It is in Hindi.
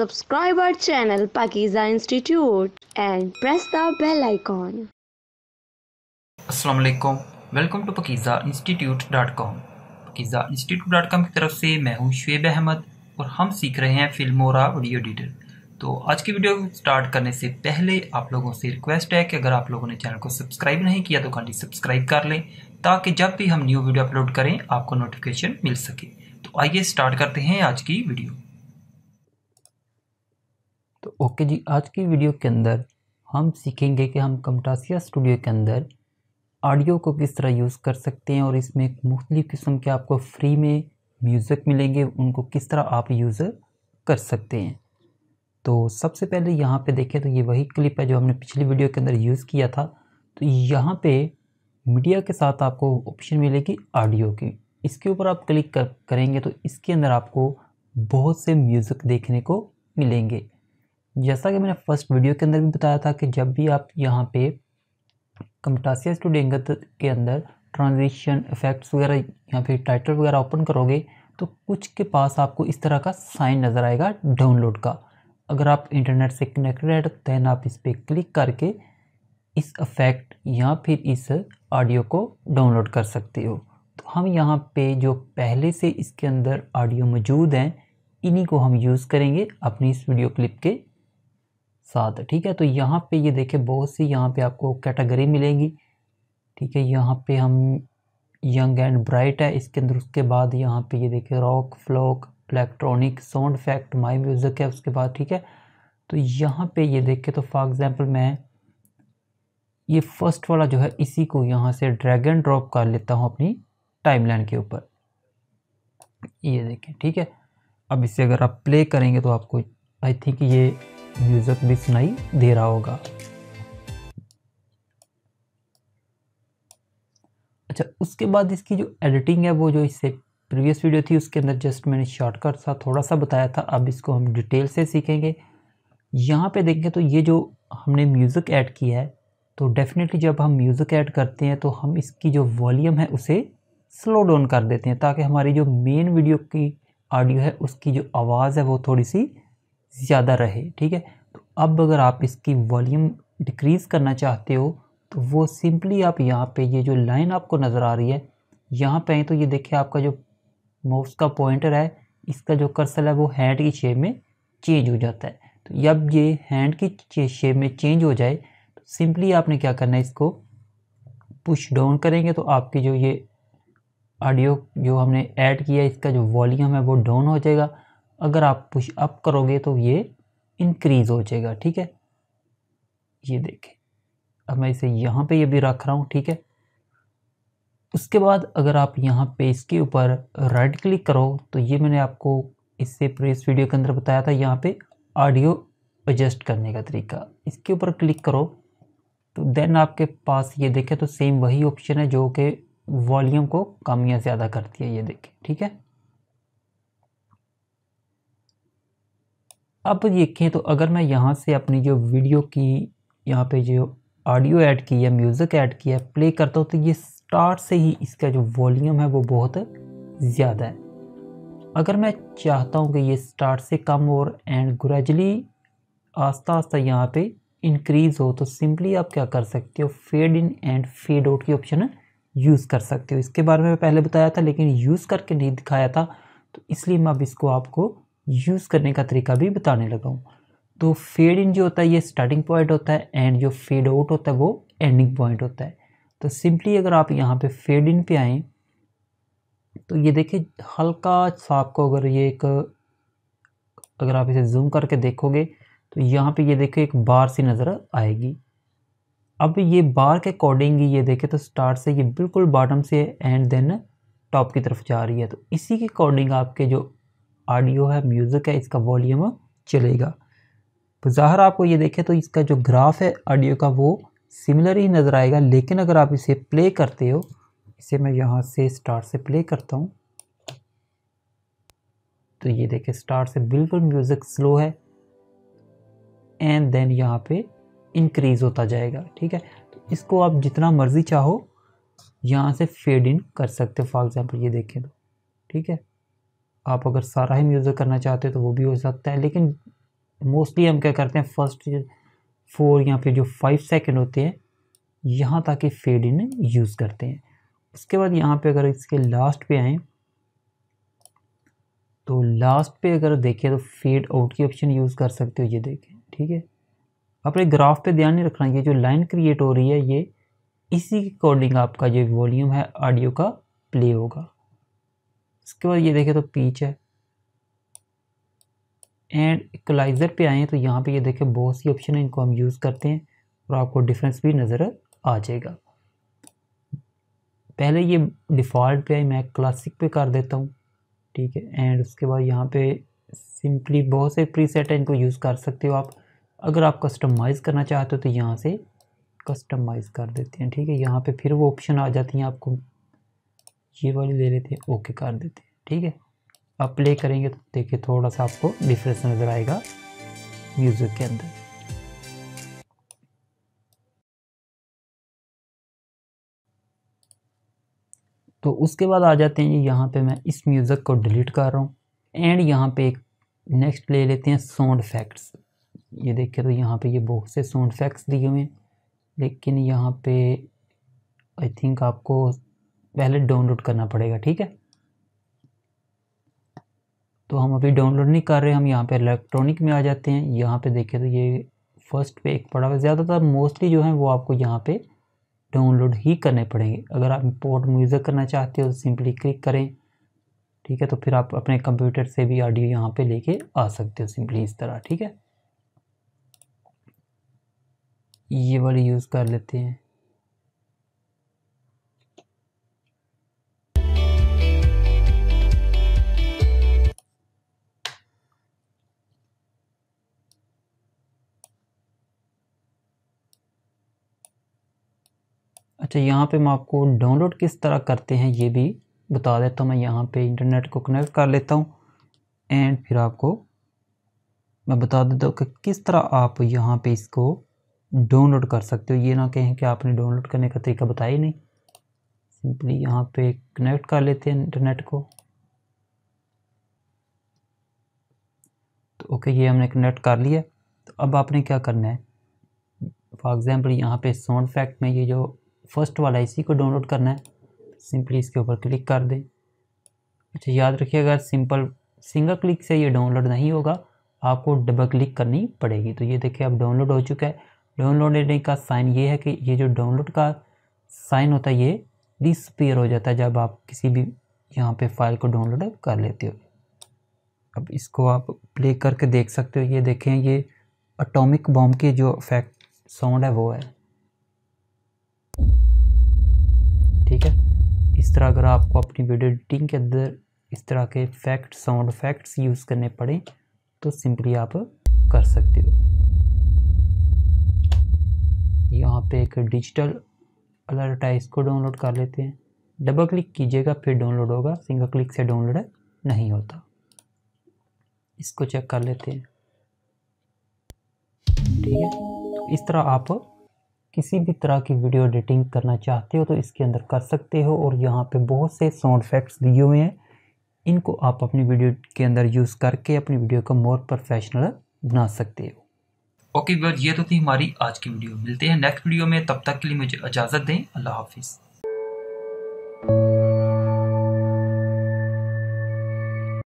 Subscribe our channel Pakiza Institute and press the bell icon. Assalamualaikum. Welcome to pakizainstitute.com. pakizainstitute.com की तरफ से मैं हूँ शुएब अहमद और हम सीख रहे हैं फिल्मोरा वीडियो एडिटर तो आज की वीडियो स्टार्ट करने से पहले आप लोगों से रिक्वेस्ट है कि अगर आप लोगों ने चैनल को सब्सक्राइब नहीं किया तो खाली सब्सक्राइब कर लें ताकि जब भी हम न्यू वीडियो अपलोड करें आपको नोटिफिकेशन मिल सके तो आइए स्टार्ट करते हैं आज की वीडियो ओके जी आज की वीडियो के अंदर हम सीखेंगे कि हम कमटासिया स्टूडियो के अंदर ऑडियो को किस तरह यूज़ कर सकते हैं और इसमें मुख्तलिफ़ किस्म के आपको फ्री में म्यूज़िक मिलेंगे उनको किस तरह आप यूज़ कर सकते हैं तो सबसे पहले यहाँ पे देखें तो ये वही क्लिप है जो हमने पिछली वीडियो के अंदर यूज़ किया था तो यहाँ पर मीडिया के साथ आपको ऑप्शन मिलेगी ऑडियो की इसके ऊपर आप क्लिक कर करेंगे तो इसके अंदर आपको बहुत से म्यूज़िक देखने को मिलेंगे जैसा कि मैंने फर्स्ट वीडियो के अंदर भी बताया था कि जब भी आप यहाँ पे कमटासियस टू डेंगत के अंदर ट्रांजिशन इफ़ेक्ट्स वगैरह या फिर टाइटल वगैरह ओपन करोगे तो कुछ के पास आपको इस तरह का साइन नज़र आएगा डाउनलोड का अगर आप इंटरनेट से कनेक्टेड है दैन आप इस पर क्लिक करके इस अफेक्ट या फिर इस ऑडियो को डाउनलोड कर सकते हो तो हम यहाँ पे जो पहले से इसके अंदर ऑडियो मौजूद हैं इन्हीं को हम यूज़ करेंगे अपनी इस वीडियो क्लिप के सात ठीक है तो यहाँ पे ये देखें बहुत सी यहाँ पे आपको कैटेगरी मिलेंगी ठीक है यहाँ पे हम यंग एंड ब्राइट है इसके अंदर उसके बाद यहाँ पे ये देखें rock folk electronic sound effect my music है उसके बाद ठीक है तो यहाँ पे ये देखें तो फॉर एग्ज़ाम्पल मैं ये फर्स्ट वाला जो है इसी को यहाँ से ड्रैग एंड ड्रॉप कर लेता हूँ अपनी टाइम के ऊपर ये देखें ठीक है अब इसे अगर आप प्ले करेंगे तो आपको आई थिंक ये यूज़र भी सुनाई दे रहा होगा अच्छा उसके बाद इसकी जो एडिटिंग है वो जो इससे प्रीवियस वीडियो थी उसके अंदर जस्ट मैंने शॉर्टकट सा थोड़ा सा बताया था अब इसको हम डिटेल से सीखेंगे यहाँ पे देखें तो ये जो हमने म्यूज़िक ऐड किया है तो डेफिनेटली जब हम म्यूज़िक ऐड करते हैं तो हम इसकी जो वॉल्यूम है उसे स्लो डाउन कर देते हैं ताकि हमारी जो मेन वीडियो की ऑडियो है उसकी जो आवाज़ है वो थोड़ी सी ज़्यादा रहे ठीक है तो अब अगर आप इसकी वॉल्यूम डिक्रीज़ करना चाहते हो तो वो सिंपली आप यहाँ पे ये जो लाइन आपको नज़र आ रही है यहाँ पे आए तो ये देखिए आपका जो माउस का पॉइंटर है इसका जो कर्सल है वो हैंड की शेप में चेंज हो जाता है तो जब ये हैंड की शेप में चेंज हो जाए तो सिंपली आपने क्या करना है इसको पुश डाउन करेंगे तो आपकी जो ये ऑडियो जो हमने ऐड किया इसका जो वॉल्यूम है वो डाउन हो जाएगा अगर आप पुश अप करोगे तो ये इंक्रीज़ हो जाएगा ठीक है ये देखें अब मैं इसे यहाँ पे ये भी रख रहा हूँ ठीक है उसके बाद अगर आप यहाँ पे इसके ऊपर राइट क्लिक करो तो ये मैंने आपको इससे प्रेस वीडियो के अंदर बताया था यहाँ पे ऑडियो एडजस्ट करने का तरीका इसके ऊपर क्लिक करो तो देन आपके पास ये देखें तो सेम वही ऑप्शन है जो कि वॉल्यूम को कम या ज़्यादा करती है ये देखें ठीक है अब देखें तो अगर मैं यहाँ से अपनी जो वीडियो की यहाँ पे जो ऑडियो ऐड की है म्यूज़िक ऐड किया है प्ले करता हूँ तो ये स्टार्ट से ही इसका जो वॉल्यूम है वो बहुत ज़्यादा है अगर मैं चाहता हूँ कि ये स्टार्ट से कम और एंड ग्रेजली आस्ता आस्ता यहाँ पे इंक्रीज़ हो तो सिंपली आप क्या कर सकते हो fade in and fade out की ऑप्शन यूज़ कर सकते हो इसके बारे में पहले बताया था लेकिन यूज़ करके नहीं दिखाया था तो इसलिए मैं अब इसको आपको यूज़ करने का तरीका भी बताने लगा हूँ तो फेड इन जो होता है ये स्टार्टिंग पॉइंट होता है एंड जो फेड आउट होता है वो एंडिंग पॉइंट होता है तो सिंपली अगर आप यहाँ पे फेड इन पे आएँ तो ये देखिए हल्का सा आपको अगर ये एक अगर आप इसे जूम करके देखोगे तो यहाँ पे ये देखो एक बार सी नज़र आएगी अब ये बार के अकॉर्डिंग ये देखें तो स्टार्ट से ये बिल्कुल बॉटम से एंड देन टॉप की तरफ जा रही है तो इसी के अकॉर्डिंग आपके जो ऑडियो है म्यूज़िक है इसका वॉल्यूम चलेगा तो ज़ाहर आपको ये देखें तो इसका जो ग्राफ है ऑडियो का वो सिमिलर ही नज़र आएगा लेकिन अगर आप इसे प्ले करते हो इसे मैं यहाँ से स्टार्ट से प्ले करता हूँ तो ये देखें स्टार्ट से बिल्कुल म्यूज़िक स्लो है एंड देन यहाँ पे इंक्रीज़ होता जाएगा ठीक है तो इसको आप जितना मर्ज़ी चाहो यहाँ से फेड इन कर सकते हो फॉर एग्ज़ाम्पल ये देखें तो ठीक है आप अगर सारा ही म्यूज़िक करना चाहते हो तो वो भी हो सकता है लेकिन मोस्टली हम क्या करते हैं फर्स्ट फोर या फिर जो फाइव सेकेंड होते हैं यहाँ तक फेड इन यूज़ करते हैं उसके बाद यहाँ पे अगर इसके लास्ट पे आएँ तो लास्ट पे अगर देखें तो फेड आउट की ऑप्शन यूज़ कर सकते हो ये देखें ठीक है अपने ग्राफ पे ध्यान नहीं रखना ये जो लाइन क्रिएट हो रही है ये इसी के अकॉर्डिंग आपका जो वॉल्यूम है ऑडियो का प्ले होगा इसके बाद ये देखें तो पीच है एंड इक्वलाइज़र पे आए तो यहाँ पे ये देखें बहुत सी ऑप्शन है इनको हम यूज़ करते हैं और आपको डिफरेंस भी नज़र आ जाएगा पहले ये डिफ़ॉल्ट पे मैं क्लासिक पे कर देता हूँ ठीक है एंड उसके बाद यहाँ पे सिंपली बहुत से सेट हैं इनको यूज़ कर सकते हो आप अगर आप कस्टमाइज़ करना चाहते हो तो यहाँ से कस्टमाइज़ कर देते हैं ठीक है यहाँ पे फिर वो ऑप्शन आ जाती हैं आपको ये वाली ले लेते हैं ओके कर देते हैं ठीक है आप प्ले करेंगे तो देखिए थोड़ा सा आपको डिफरेंस नज़र आएगा म्यूज़िक के अंदर तो उसके बाद आ जाते हैं यहाँ पे मैं इस म्यूज़िक को डिलीट कर रहा हूँ एंड यहाँ पे एक नेक्स्ट ले लेते हैं साउंड इफेक्ट्स ये देखिए तो यहाँ पे ये बहुत से साउंड इफेक्ट्स दिए हुए हैं लेकिन यहाँ पे आई थिंक आपको पहले डाउनलोड करना पड़ेगा ठीक है तो हम अभी डाउनलोड नहीं कर रहे हम यहाँ पे इलेक्ट्रॉनिक में आ जाते हैं यहाँ पे देखें तो ये फर्स्ट पे एक पड़ा हुआ ज़्यादातर मोस्टली जो है वो आपको यहाँ पे डाउनलोड ही करने पड़ेंगे अगर आप इम्पोर्ट म्यूज़िक करना चाहते हो तो सिंपली क्लिक करें ठीक है तो फिर आप अपने कंप्यूटर से भी ऑडियो यहाँ पर लेके आ सकते हो सिंपली इस तरह ठीक है ये वाली यूज़ कर लेते हैं अच्छा यहाँ पे मैं आपको डाउनलोड किस तरह करते हैं ये भी बता देता हूँ मैं यहाँ पे इंटरनेट को कनेक्ट कर लेता हूँ एंड फिर आपको मैं बता देता हूँ कि किस तरह आप यहाँ पे इसको डाउनलोड कर सकते हो ये ना कहें कि आपने डाउनलोड करने का तरीका बताया ही नहीं सिंपली यहाँ पे कनेक्ट कर लेते हैं इंटरनेट को तो ओके ये हमने कनेक्ट कर लिया तो अब आपने क्या करना है फॉर एग्ज़ाम्पल यहाँ पे साउंड फैक्ट में ये जो फर्स्ट वाला इसी को डाउनलोड करना है सिंपली इसके ऊपर क्लिक कर दें अच्छा याद रखिएगा सिंपल सिंगल क्लिक से ये डाउनलोड नहीं होगा आपको डबल क्लिक करनी पड़ेगी तो ये देखिए अब डाउनलोड हो चुका है डाउनलोड लेने का साइन ये है कि ये जो डाउनलोड का साइन होता है ये डिसपेयर हो जाता है जब आप किसी भी यहाँ पे फाइल को डाउनलोड कर लेते हो अब इसको आप प्ले करके देख सकते हो ये देखें ये अटोमिक बॉम्ब के जो इफेक्ट साउंड है वो है ठीक है इस तरह अगर आपको अपनी वीडियो एडिटिंग के अंदर इस तरह के फैक्ट साउंड फैक्ट्स यूज़ करने पड़े तो सिंपली आप कर सकते हो यहाँ पे एक डिजिटल अलर्ट है इसको डाउनलोड कर लेते हैं डबल क्लिक कीजिएगा फिर डाउनलोड होगा सिंगल क्लिक से डाउनलोड नहीं होता इसको चेक कर लेते हैं ठीक है तो इस तरह आप किसी भी तरह की वीडियो एडिटिंग करना चाहते हो तो इसके अंदर कर सकते हो और यहाँ पे बहुत से साउंड इफेक्ट्स दिए हुए हैं इनको आप अपनी वीडियो के अंदर यूज़ करके अपनी वीडियो को मोर प्रोफेशनल बना सकते हो ओके okay, ये तो थी हमारी आज की वीडियो मिलते हैं नेक्स्ट वीडियो में तब तक के लिए मुझे इजाज़त दें अल्लाह हाफिज़